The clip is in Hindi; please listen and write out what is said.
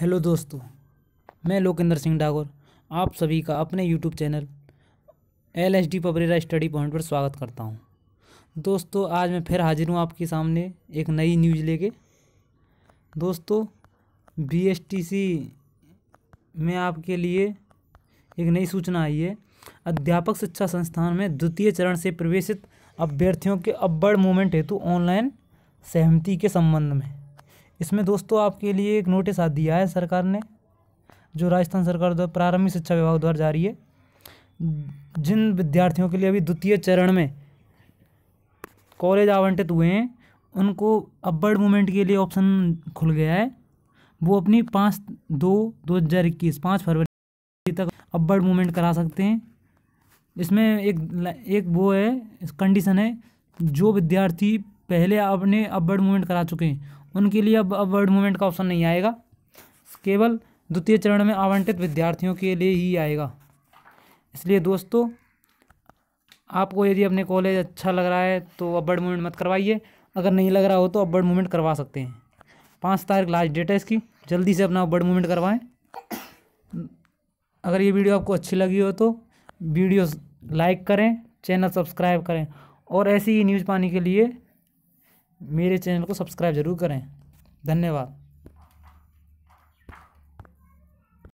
हेलो दोस्तों मैं लोकेंद्र सिंह डागोर आप सभी का अपने YouTube channel L S D पबरेरा स्टडी पॉइंट पर स्वागत करता हूं। दोस्तों आज मैं फिर हाजिर हूं आपके सामने एक नई न्यूज लेके दोस्तों बीएसटीसी में आपके लिए एक नई सूचना आई है अध्यापक शिक्षा संस्थान में द्वितीय चरण से प्रवेशित अभ्यर्थियों के अब्बड़ मूवमेंट हेतु ऑनलाइन सहमति के संबंध में इसमें दोस्तों आपके लिए एक नोटिस आ दिया है सरकार ने जो राजस्थान सरकार द्वारा प्रारंभिक शिक्षा विभाग द्वारा जारी है जिन विद्यार्थियों के लिए अभी द्वितीय चरण में कॉलेज आवंटित हुए हैं उनको अपवर्ड मूवमेंट के लिए ऑप्शन खुल गया है वो अपनी पाँच दो दो हज़ार इक्कीस पाँच फरवरी तक अपवर्ड मूवमेंट करा सकते हैं इसमें एक एक वो है कंडीशन है जो विद्यार्थी पहले अपने अपवर्ड मूवमेंट करा चुके हैं उनके लिए अब अपवर्ड मूवमेंट का ऑप्शन नहीं आएगा केवल द्वितीय चरण में आवंटित विद्यार्थियों के लिए ही आएगा इसलिए दोस्तों आपको यदि अपने कॉलेज अच्छा लग रहा है तो अपवर्ड मूवमेंट मत करवाइए अगर नहीं लग रहा हो तो अपवर्ड मूवमेंट करवा सकते हैं पाँच तारीख लास्ट डेट है इसकी जल्दी से अपना अपवर्ड मूवमेंट करवाएं अगर ये वीडियो आपको अच्छी लगी हो तो वीडियो लाइक करें चैनल सब्सक्राइब करें और ऐसी ही न्यूज़ पाने के लिए मेरे चैनल को सब्सक्राइब ज़रूर करें धन्यवाद